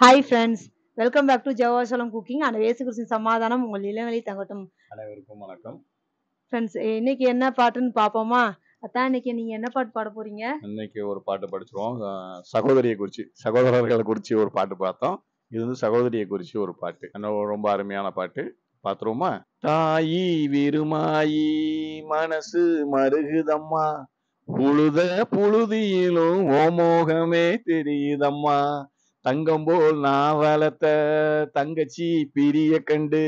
hi friends welcome back to ஜவாசலம் cooking அந்த வேசு கிருஷ்ணன் சமாதானம் உங்கள் இளவெளி தங்கட்டும் அனைவருக்கும் வணக்கம் ஃப்ரெண்ட்ஸ் இன்னைக்கு என்ன பாட்டுன்னு பார்ப்போமா அதான் இன்னைக்கு நீங்க என்ன பாட்டு பாட போறீங்க இன்னைக்கு ஒரு பாட்டு படிச்சிருவோம் சகோதரியை குறிச்சு சகோதரர்களை குறிச்சு ஒரு பாட்டு பார்த்தோம் இது வந்து சகோதரியை குறிச்சு ஒரு பாட்டு ரொம்ப அருமையான பாட்டு பாத்துருவோமா தாயி விருமாயி மனசு மருகுதம்மா புழுத புழுதியிலும் ஓமோகமே தெரியுதம்மா தங்கம் போல் நாவலத்த தங்கச்சி பிரிய கண்டு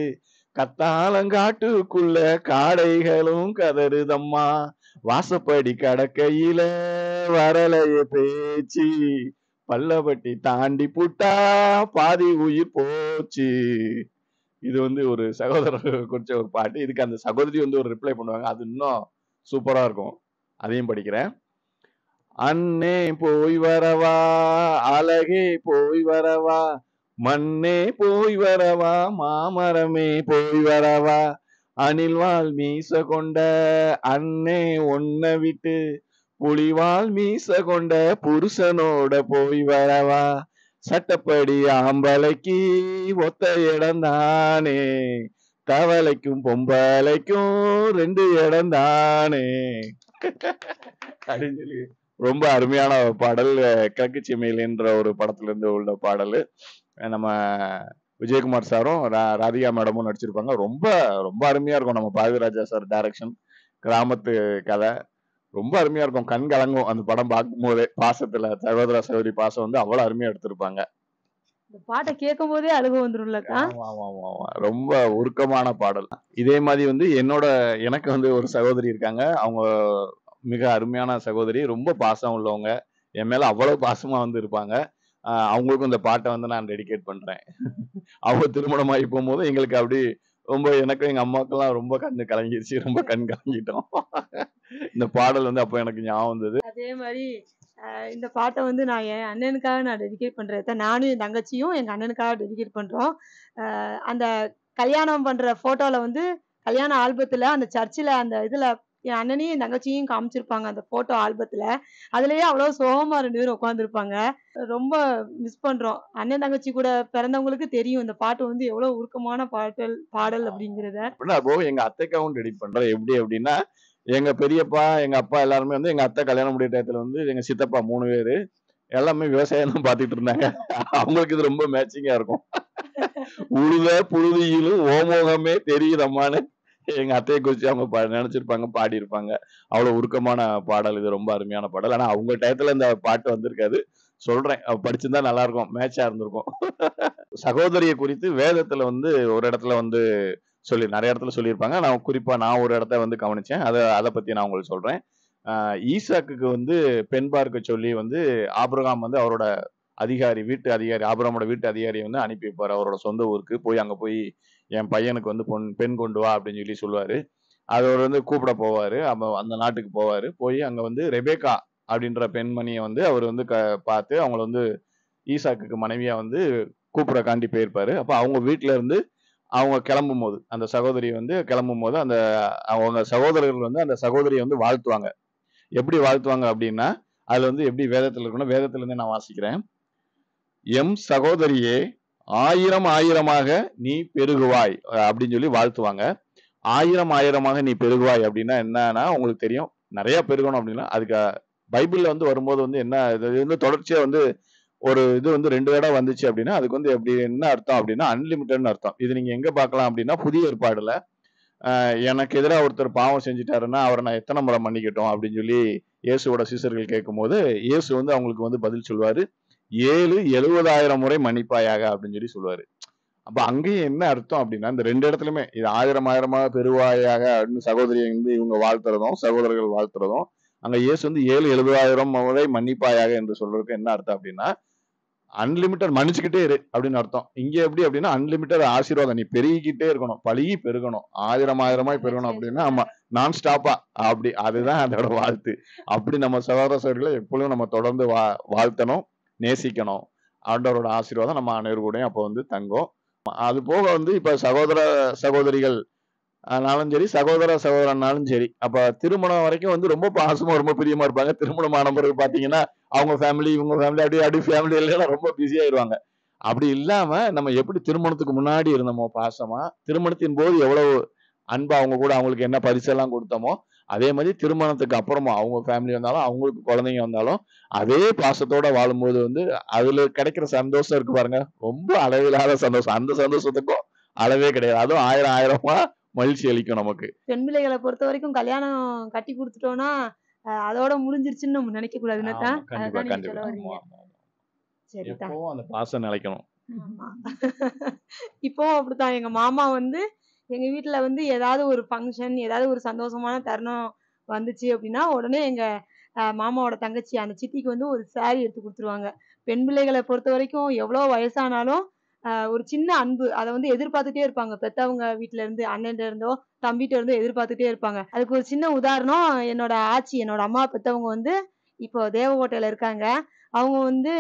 கத்தாலங்காட்டுக்குள்ள காடைகளும் கதறுதம்மா வாசப்படி கடக்கையில வரலைய பேச்சு பல்லவட்டி தாண்டி புட்டா பாதி உயிர் போச்சு இது வந்து ஒரு சகோதரர் குறிச்ச ஒரு பாட்டு இதுக்கு அந்த சகோதரி வந்து ஒரு ரிப்ளை பண்ணுவாங்க அது இன்னும் சூப்பரா இருக்கும் அதையும் படிக்கிறேன் அன்னே போய் வரவா அழகே போய் வரவா மண்ணே போய் வரவா மாமரமே போய் வரவா அணில் வாழ் மீச கொண்ட அன்னே ஒன்ன விட்டு புலிவால் மீச கொண்ட புருஷனோட போய் வரவா சட்டப்படி ஆம்பளைக்கு ஒத்த இடம் தானே தவளைக்கும் பொம்பளைக்கும் ரெண்டு இடம் தானே அப்படின்னு சொல்லி ரொம்ப அருமையான பாடல் கிழக்கு என்ற ஒரு படத்துல இருந்து உள்ள பாடல் நம்ம விஜயகுமார் சாரும் ராதிகா மேடமும் நடிச்சிருப்பாங்க ரொம்ப ரொம்ப அருமையா இருக்கும் நம்ம ராஜா சார் டைரக்ஷன் கிராமத்து கதை ரொம்ப அருமையா இருக்கும் கண் கலங்கும் அந்த படம் போதே பாசத்துல சகோதரா சகோதரி பாசம் வந்து அவ்வளவு அருமையா எடுத்திருப்பாங்க பாட்டை கேட்கும் போதே அழுகு வந்துடும் ரொம்ப உருக்கமான பாடல் இதே மாதிரி வந்து என்னோட எனக்கு வந்து ஒரு சகோதரி இருக்காங்க அவங்க மிக அருமையான சகோதரி ரொம்ப பாசம் உள்ளவங்க என் மேல அவ்வளவு பாசமா வந்து இருப்பாங்க அவங்களுக்கும் இந்த பாட்டை வந்து நான் டெடிகேட் பண்றேன் அவங்க திருமணமாகி போகும்போது எங்களுக்கு அப்படி ரொம்ப எனக்கும் எங்க அம்மாக்கெல்லாம் ரொம்ப கண்ணு கலங்கிருச்சு ரொம்ப கண் கலங்கிட்டோம் இந்த பாடல் வந்து அப்போ எனக்கு ஞாபகம் வந்தது அதே மாதிரி இந்த பாட்டை வந்து நான் என் அண்ணனுக்காக நான் டெடிகேட் பண்றேன் நானும் என் தங்கச்சியும் எங்க அண்ணனுக்காக டெடிகேட் பண்றோம் அந்த கல்யாணம் பண்ற போட்டோல வந்து கல்யாண ஆல்பத்துல அந்த சர்ச்சில் அந்த இதுல என் அண்ணனையும் என் தங்கச்சியும் காமிச்சிருப்பாங்க அந்த போட்டோ ஆல்பத்தில் அதுலயே அவ்வளவு சோகமா ரெண்டு பேரும் உட்காந்துருப்பாங்க ரொம்ப மிஸ் பண்றோம் அண்ணன் தங்கச்சி கூட பிறந்தவங்களுக்கு தெரியும் இந்த பாட்டு வந்து எவ்வளவு உருக்கமான பாட்டல் பாடல் அப்படிங்கிறத எங்க அத்தைக்கு அக்கௌண்ட் ரெடி பண்றோம் எப்படி அப்படின்னா எங்க பெரியப்பா எங்க அப்பா எல்லாருமே வந்து எங்க அத்தை கல்யாணம் முடிய டயத்துல வந்து எங்க சித்தப்பா மூணு பேரு எல்லாமே விவசாயம் தான் பாத்துட்டு இருந்தாங்க அவங்களுக்கு இது ரொம்ப மேட்சிங்கா இருக்கும் உழுத புழுதியிலும் ஓமோகமே தெரியுதம்மான்னு எங்க அத்தையை குறிச்சு அவங்க பா- நினைச்சிருப்பாங்க பாடியிருப்பாங்க அவ்வளவு உருக்கமான பாடல் இது ரொம்ப அருமையான பாடல் ஆனா அவங்க டயத்துல இந்த பாட்டு வந்திருக்காது சொல்றேன் படிச்சிருந்தா நல்லா இருக்கும் மேட்சா இருந்திருக்கும் சகோதரியை குறித்து வேதத்துல வந்து ஒரு இடத்துல வந்து சொல்லி நிறைய இடத்துல சொல்லியிருப்பாங்க நான் குறிப்பா நான் ஒரு இடத்த வந்து கவனிச்சேன் அதை அதை பத்தி நான் உங்களுக்கு சொல்றேன் ஈசாக்கு வந்து பெண் பார்க்க சொல்லி வந்து ஆபிரகாம் வந்து அவரோட அதிகாரி வீட்டு அதிகாரி ஆபரமோட வீட்டு அதிகாரியை வந்து அனுப்பி வைப்பார் அவரோட சொந்த ஊருக்கு போய் அங்கே போய் என் பையனுக்கு வந்து பொன் பெண் கொண்டு வா அப்படின்னு சொல்லி சொல்லுவார் அவர் வந்து கூப்பிட போவார் அப்போ அந்த நாட்டுக்கு போவார் போய் அங்கே வந்து ரெபேக்கா அப்படின்ற பெண்மணியை வந்து அவர் வந்து க பார்த்து அவங்கள வந்து ஈசாக்கு மனைவியாக வந்து கூப்பிடக்காண்டி போயிருப்பார் அப்போ அவங்க வீட்டில இருந்து அவங்க கிளம்பும் போது அந்த சகோதரி வந்து கிளம்பும் போது அந்த அவங்க சகோதரர்கள் வந்து அந்த சகோதரியை வந்து வாழ்த்துவாங்க எப்படி வாழ்த்துவாங்க அப்படின்னா அதுல வந்து எப்படி வேதத்தில் இருக்கணும் வேதத்துல இருந்தே நான் வாசிக்கிறேன் எம் சகோதரியே ஆயிரம் ஆயிரமாக நீ பெருகுவாய் அப்படின்னு சொல்லி வாழ்த்துவாங்க ஆயிரம் ஆயிரமாக நீ பெருகுவாய் அப்படின்னா என்னன்னா உங்களுக்கு தெரியும் நிறைய பெருகணும் அப்படின்னா அதுக்கு பைபிளில் வந்து வரும்போது வந்து என்ன இது வந்து தொடர்ச்சியாக வந்து ஒரு இது வந்து ரெண்டு தடவை வந்துச்சு அப்படின்னா அதுக்கு வந்து எப்படி என்ன அர்த்தம் அப்படின்னா அன்லிமிட்டட்னு அர்த்தம் இது நீங்கள் எங்கே பார்க்கலாம் அப்படின்னா புதிய ஏற்பாடில் எனக்கு எதிராக ஒருத்தர் பாவம் செஞ்சுட்டாருன்னா அவரை நான் எத்தனை முறை மன்னிக்கட்டும் அப்படின்னு சொல்லி இயேசுவோட சீசர்கள் கேட்கும்போது இயேசு வந்து அவங்களுக்கு வந்து பதில் சொல்வார் ஏழு எழுபதாயிரம் முறை மன்னிப்பாயாக அப்படின்னு சொல்லி சொல்லுவாரு அப்ப அங்கேயும் என்ன அர்த்தம் அப்படின்னா இந்த ரெண்டு இடத்துலயுமே இது ஆயிரம் ஆயிரமாக பெருவாயாக அப்படின்னு சகோதரியை வந்து இவங்க வாழ்த்துறதும் சகோதரர்கள் வாழ்த்துறதும் அங்க இயேசு வந்து ஏழு எழுபதாயிரம் முறை மன்னிப்பாயாக என்று சொல்றதுக்கு என்ன அர்த்தம் அப்படின்னா அன்லிமிட்டட் மன்னிச்சுக்கிட்டே இரு அப்படின்னு அர்த்தம் இங்க எப்படி அப்படின்னா அன்லிமிட்டட் ஆசீர்வாதம் நீ பெருகிக்கிட்டே இருக்கணும் பழகி பெருகணும் ஆயிரம் ஆயிரமாய் பெருகணும் அப்படின்னா ஆமா நான் ஸ்டாப்பா அப்படி அதுதான் அதோட வாழ்த்து அப்படி நம்ம சகோதர சகோதரிகளை எப்பொழுதும் நம்ம தொடர்ந்து வா வாழ்த்தணும் நேசிக்கணும் ஆண்டவரோட ஆசீர்வாதம் நம்ம அனைவருக்கூடையும் அப்போ வந்து தங்கும் அது போக வந்து இப்போ சகோதர சகோதரிகள் ஆனாலும் சரி சகோதர சகோதரனாலும் சரி அப்போ திருமணம் வரைக்கும் வந்து ரொம்ப பாசமாக ரொம்ப பிரியமாக இருப்பாங்க ஆன பிறகு பார்த்தீங்கன்னா அவங்க ஃபேமிலி இவங்க ஃபேமிலி அப்படியே அப்படி ஃபேமிலி எல்லாம் ரொம்ப பிஸியாயிருவாங்க அப்படி இல்லாமல் நம்ம எப்படி திருமணத்துக்கு முன்னாடி இருந்தோமோ பாசமாக திருமணத்தின் போது எவ்வளவு அன்பா அவங்க கூட அவங்களுக்கு என்ன பரிசெல்லாம் கொடுத்தோமோ அதே மாதிரி திருமணத்துக்கு அப்புறமா அவங்க ஃபேமிலி வந்தாலும் அவங்களுக்கு குழந்தைங்க வந்தாலும் அதே பாசத்தோட வாழும்போது வந்து அதுல கிடைக்கிற சந்தோஷம் இருக்கு பாருங்க ரொம்ப அளவில்லாத சந்தோஷம் அந்த சந்தோஷத்துக்கும் அளவே கிடையாது அதுவும் ஆயிரம் ஆயிரம் ரூபாய் மகிழ்ச்சி அளிக்கும் நமக்கு பெண் பிள்ளைகளை பொறுத்த வரைக்கும் கல்யாணம் கட்டி கொடுத்துட்டோம்னா அதோட முடிஞ்சிருச்சுன்னு நம்ம நினைக்க கூடாது பாசம் நிலைக்கணும் இப்போ அப்படித்தான் எங்க மாமா வந்து எங்கள் வீட்டில் வந்து ஏதாவது ஒரு ஃபங்க்ஷன் ஏதாவது ஒரு சந்தோஷமான தருணம் வந்துச்சு அப்படின்னா உடனே எங்கள் மாமாவோட தங்கச்சி அந்த சித்திக்கு வந்து ஒரு சாரீ எடுத்து கொடுத்துருவாங்க பெண் பிள்ளைகளை பொறுத்த வரைக்கும் எவ்வளோ வயசானாலும் ஒரு சின்ன அன்பு அதை வந்து எதிர்பார்த்துட்டே இருப்பாங்க பெத்தவங்க வீட்டுல இருந்து அண்ணன்ல இருந்தோ தம்பிகிட்ட இருந்தோ எதிர்பார்த்துட்டே இருப்பாங்க அதுக்கு ஒரு சின்ன உதாரணம் என்னோட ஆச்சி என்னோட அம்மா பெத்தவங்க வந்து இப்போ தேவகோட்டையில இருக்காங்க அவங்க வந்து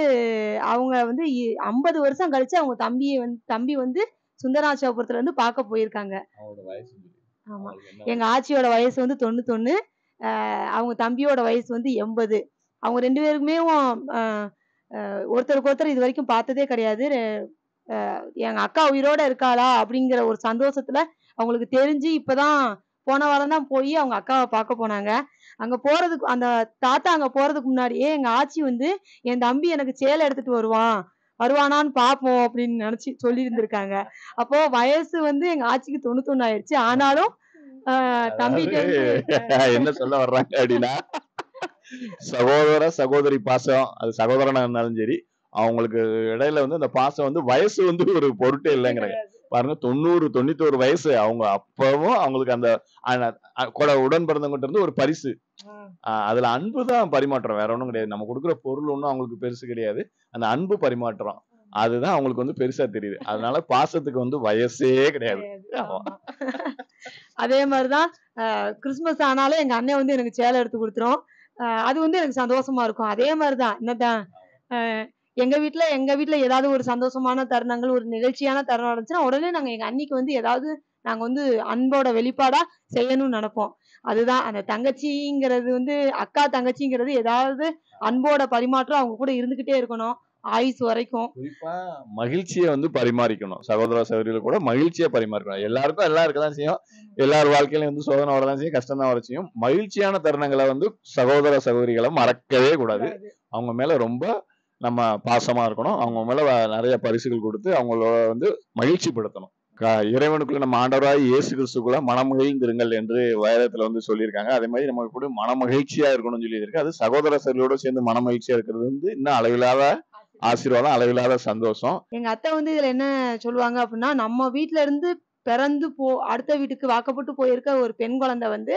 அவங்க வந்து ஐம்பது வருஷம் கழிச்சு அவங்க தம்பியை வந்து தம்பி வந்து சுந்தராச்சாபுரத்துல வந்து பார்க்க போயிருக்காங்க ஆமா எங்க ஆச்சியோட வயசு வந்து தொண்ணூத்தொன்னு அவங்க தம்பியோட வயசு வந்து எண்பது அவங்க ரெண்டு பேருக்குமே ஒருத்தருக்கு ஒருத்தர் இது வரைக்கும் பார்த்ததே கிடையாது எங்க அக்கா உயிரோட இருக்காளா அப்படிங்கிற ஒரு சந்தோஷத்துல அவங்களுக்கு தெரிஞ்சு இப்பதான் போன வாரம் தான் போய் அவங்க அக்காவை பார்க்க போனாங்க அங்க போறதுக்கு அந்த தாத்தா அங்க போறதுக்கு முன்னாடியே எங்க ஆச்சி வந்து என் தம்பி எனக்கு சேலை எடுத்துட்டு வருவான் வருவானான்னு பார்ப்போம் அப்படின்னு நினைச்சு சொல்லி இருந்திருக்காங்க அப்போ வயசு வந்து எங்க ஆட்சிக்கு தொண்ணூத்தி ஆயிடுச்சு ஆனாலும் என்ன சொல்ல வர்றாங்க அப்படின்னா சகோதர சகோதரி பாசம் அது சகோதரனா இருந்தாலும் சரி அவங்களுக்கு இடையில வந்து அந்த பாசம் வந்து வயசு வந்து ஒரு பொருட்டே இல்லைங்கிறாங்க பாருங்க தொண்ணூறு தொண்ணூத்தோரு வயசு அவங்க அப்பவும் அவங்களுக்கு அந்த உடன் பிறந்தவங்க இருந்து ஒரு பரிசு அதுல அன்பு தான் பரிமாற்றம் வேற ஒன்றும் கிடையாது நம்ம கொடுக்குற பொருள் ஒன்றும் அவங்களுக்கு பெருசு கிடையாது அந்த அன்பு பரிமாற்றம் அதுதான் அவங்களுக்கு வந்து பெருசா தெரியுது அதனால பாசத்துக்கு வந்து வயசே கிடையாது அதே மாதிரிதான் கிறிஸ்துமஸ் ஆனாலும் எங்க அண்ணன் வந்து எனக்கு சேலை எடுத்து கொடுத்துரும் அது வந்து எனக்கு சந்தோஷமா இருக்கும் அதே மாதிரிதான் என்னதான் எங்க வீட்ல எங்க வீட்ல ஏதாவது ஒரு சந்தோஷமான தருணங்கள் ஒரு நிகழ்ச்சியான தருணம் நடந்துச்சுன்னா உடனே நாங்க எங்க அண்ணிக்கு வந்து ஏதாவது நாங்க வந்து அன்போட வெளிப்பாடா செய்யணும்னு நினைப்போம் அதுதான் அந்த தங்கச்சிங்கிறது வந்து அக்கா தங்கச்சிங்கிறது ஏதாவது அன்போட பரிமாற்றம் அவங்க கூட இருந்துகிட்டே இருக்கணும் ஆயுஸ் வரைக்கும் குறிப்பா மகிழ்ச்சியை வந்து பரிமாறிக்கணும் சகோதர சகோதரிகள் கூட மகிழ்ச்சியை பரிமாறிக்கணும் எல்லாருக்கும் எல்லாம் இருக்கதான் செய்யும் எல்லார் வாழ்க்கையிலும் வந்து சோதனை வரதான் செய்யும் கஷ்டம் தான் வர செய்யும் மகிழ்ச்சியான தருணங்களை வந்து சகோதர சகோதரிகளை மறக்கவே கூடாது அவங்க மேல ரொம்ப நம்ம பாசமாக இருக்கணும் அவங்க மேலே நிறைய பரிசுகள் கொடுத்து அவங்களோட வந்து மகிழ்ச்சி படுத்தணும் க இறைவனுக்குள்ள நம்ம ஆண்டவராக இயேசு கிறிஸ்துக்குள்ள மனமகிழ்ந்திருங்கள் என்று வேதத்தில் வந்து சொல்லியிருக்காங்க அதே மாதிரி நம்ம கூட மனமகிழ்ச்சியாக இருக்கணும்னு சொல்லியிருக்கு அது சகோதர சகோதரோட சேர்ந்து மனமகிழ்ச்சியாக இருக்கிறது வந்து இன்னும் அளவில்லாத ஆசீர்வாதம் அளவில்லாத சந்தோஷம் எங்க அத்தை வந்து இதுல என்ன சொல்லுவாங்க அப்படின்னா நம்ம வீட்டுல இருந்து பிறந்து போ அடுத்த வீட்டுக்கு வாக்கப்பட்டு போயிருக்க ஒரு பெண் குழந்தை வந்து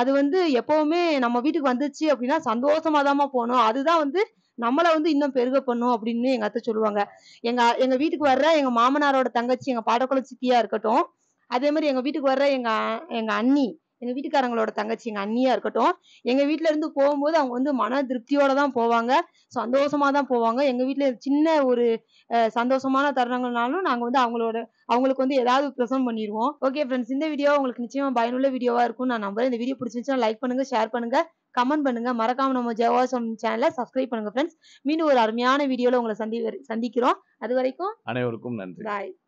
அது வந்து எப்பவுமே நம்ம வீட்டுக்கு வந்துச்சு அப்படின்னா சந்தோஷமா தாமா போகணும் அதுதான் வந்து நம்மளை வந்து இன்னும் பெருக பண்ணும் அப்படின்னு எங்க அத்தை சொல்லுவாங்க எங்க எங்க வீட்டுக்கு வர்ற எங்க மாமனாரோட தங்கச்சி எங்க பாடக்குள சித்தியா இருக்கட்டும் அதே மாதிரி எங்க வீட்டுக்கு வர்ற எங்க எங்க அண்ணி எங்க வீட்டுக்காரங்களோட தங்கச்சி எங்க அண்ணியா இருக்கட்டும் எங்க வீட்டுல இருந்து போகும்போது அவங்க வந்து மன திருப்தியோட தான் போவாங்க சந்தோஷமா தான் போவாங்க எங்க வீட்டுல சின்ன ஒரு சந்தோஷமான தருணங்கள்னாலும் நாங்க வந்து அவங்களோட அவங்களுக்கு வந்து ஏதாவது ப்ரெசென்ட் பண்ணிடுவோம் ஓகே ஃப்ரெண்ட்ஸ் இந்த வீடியோ உங்களுக்கு நிச்சயமா பயனுள்ள வீடியோவா இருக்கும் நான் நம்புறேன் இந்த வீடியோ பிடிச்சிருந்துச்சுன்னா லைக் பண்ணுங்க ஷேர் பண்ணுங்க கமெண்ட் பண்ணுங்க மறக்காம நம்ம ஜெவாசம் சேனல சப்ஸ்கிரைப் பண்ணுங்க ஃப்ரெண்ட்ஸ் மீண்டும் ஒரு அருமையான வீடியோல உங்களை சந்தி சந்திக்கிறோம் அது வரைக்கும் அனைவருக்கும் நன்றி பாய்